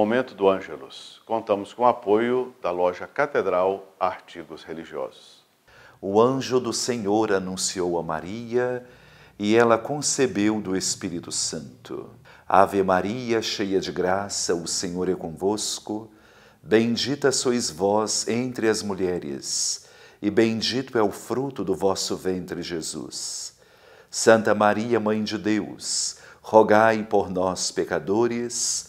Momento do Ângelus. Contamos com o apoio da loja Catedral Artigos Religiosos. O anjo do Senhor anunciou a Maria e ela concebeu do Espírito Santo. Ave Maria, cheia de graça, o Senhor é convosco. Bendita sois vós entre as mulheres, e bendito é o fruto do vosso ventre, Jesus. Santa Maria, Mãe de Deus, rogai por nós, pecadores,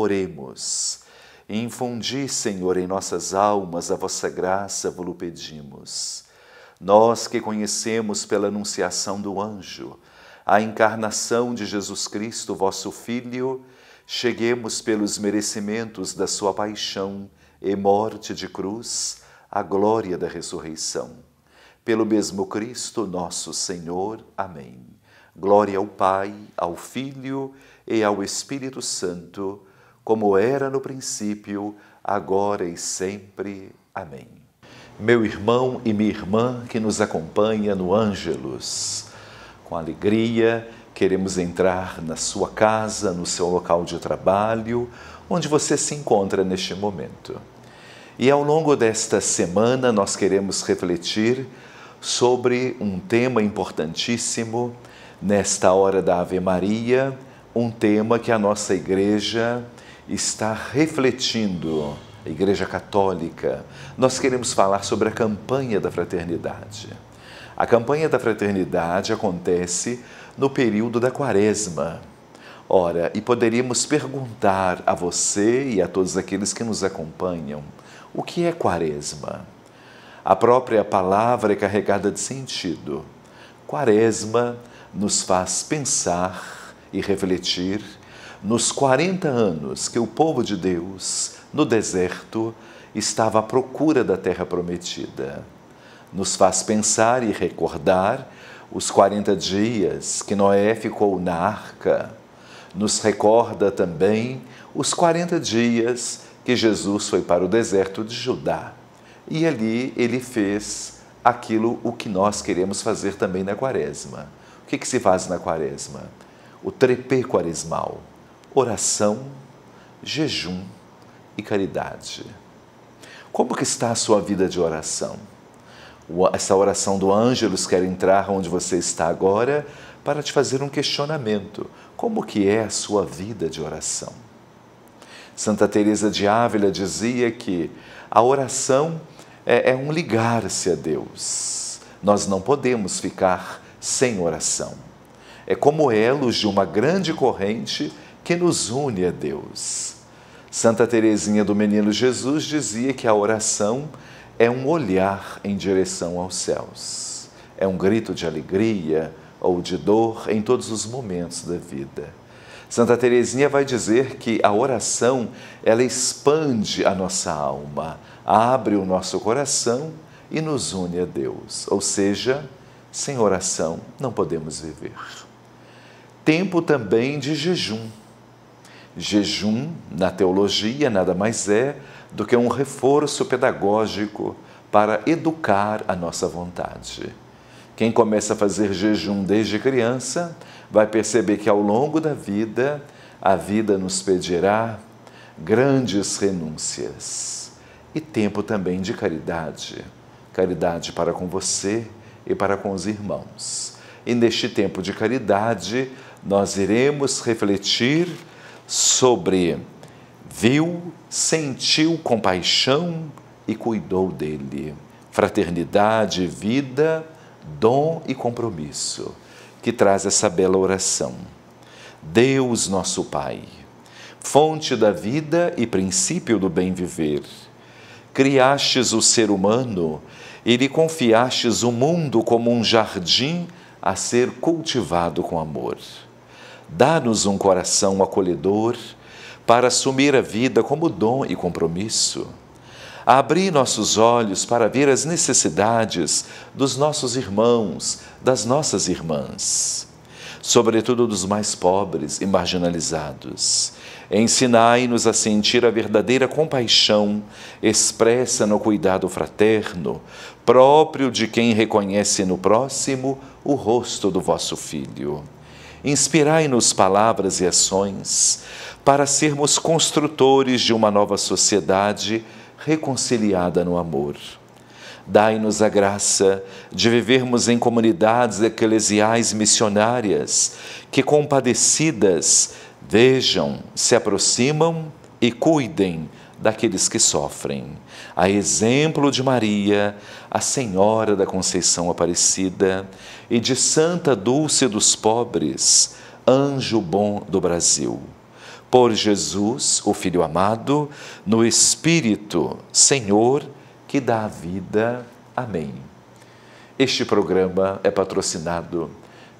Oremos. Infundi, Senhor, em nossas almas a vossa graça, vos pedimos. Nós que conhecemos pela anunciação do anjo a encarnação de Jesus Cristo, vosso Filho, cheguemos pelos merecimentos da sua paixão e morte de cruz à glória da ressurreição. Pelo mesmo Cristo, nosso Senhor. Amém. Glória ao Pai, ao Filho e ao Espírito Santo como era no princípio, agora e sempre. Amém. Meu irmão e minha irmã que nos acompanha no Ângelus, com alegria queremos entrar na sua casa, no seu local de trabalho, onde você se encontra neste momento. E ao longo desta semana nós queremos refletir sobre um tema importantíssimo nesta hora da Ave Maria, um tema que a nossa igreja está refletindo a Igreja Católica. Nós queremos falar sobre a campanha da fraternidade. A campanha da fraternidade acontece no período da Quaresma. Ora, e poderíamos perguntar a você e a todos aqueles que nos acompanham: o que é Quaresma? A própria palavra é carregada de sentido. Quaresma nos faz pensar e refletir nos 40 anos que o povo de Deus, no deserto, estava à procura da terra prometida. Nos faz pensar e recordar os 40 dias que Noé ficou na arca. Nos recorda também os 40 dias que Jesus foi para o deserto de Judá. E ali ele fez aquilo o que nós queremos fazer também na quaresma. O que, que se faz na quaresma? O trepê quaresmal oração, jejum e caridade. Como que está a sua vida de oração? Essa oração do Ângelus quer entrar onde você está agora para te fazer um questionamento. Como que é a sua vida de oração? Santa Teresa de Ávila dizia que a oração é, é um ligar-se a Deus. Nós não podemos ficar sem oração. É como elos de uma grande corrente que nos une a Deus. Santa Teresinha do Menino Jesus dizia que a oração é um olhar em direção aos céus. É um grito de alegria ou de dor em todos os momentos da vida. Santa Teresinha vai dizer que a oração, ela expande a nossa alma, abre o nosso coração e nos une a Deus. Ou seja, sem oração não podemos viver. Tempo também de jejum. Jejum, na teologia, nada mais é do que um reforço pedagógico para educar a nossa vontade. Quem começa a fazer jejum desde criança vai perceber que ao longo da vida, a vida nos pedirá grandes renúncias e tempo também de caridade. Caridade para com você e para com os irmãos. E neste tempo de caridade, nós iremos refletir sobre viu, sentiu compaixão e cuidou dele. Fraternidade, vida, dom e compromisso, que traz essa bela oração. Deus, nosso Pai, fonte da vida e princípio do bem viver, criastes o ser humano e lhe confiastes o mundo como um jardim a ser cultivado com amor Dá-nos um coração acolhedor para assumir a vida como dom e compromisso, abrir nossos olhos para ver as necessidades dos nossos irmãos, das nossas irmãs, sobretudo dos mais pobres e marginalizados. Ensinai-nos a sentir a verdadeira compaixão expressa no cuidado fraterno, próprio de quem reconhece no próximo o rosto do vosso Filho Inspirai-nos palavras e ações para sermos construtores de uma nova sociedade reconciliada no amor. Dai-nos a graça de vivermos em comunidades eclesiais missionárias que, compadecidas, vejam, se aproximam e cuidem daqueles que sofrem. A exemplo de Maria, a Senhora da Conceição Aparecida, e de Santa Dulce dos Pobres, anjo bom do Brasil. Por Jesus, o Filho amado, no Espírito, Senhor, que dá a vida. Amém. Este programa é patrocinado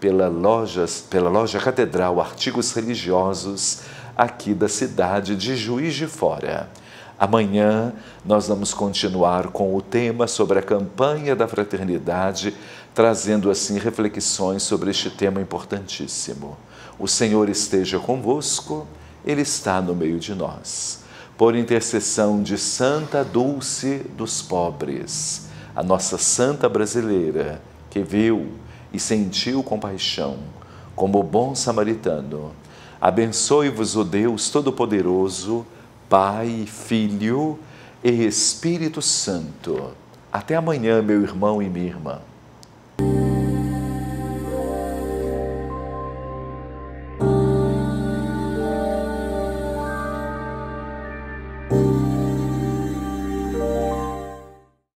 pela, loja pela Loja Catedral Artigos Religiosos, aqui da cidade de Juiz de Fora Amanhã nós vamos continuar com o tema sobre a campanha da fraternidade, trazendo assim reflexões sobre este tema importantíssimo. O Senhor esteja convosco, Ele está no meio de nós. Por intercessão de Santa Dulce dos Pobres, a nossa santa brasileira, que viu e sentiu compaixão, como bom samaritano, abençoe-vos o Deus Todo-Poderoso Pai, Filho e Espírito Santo. Até amanhã, meu irmão e minha irmã.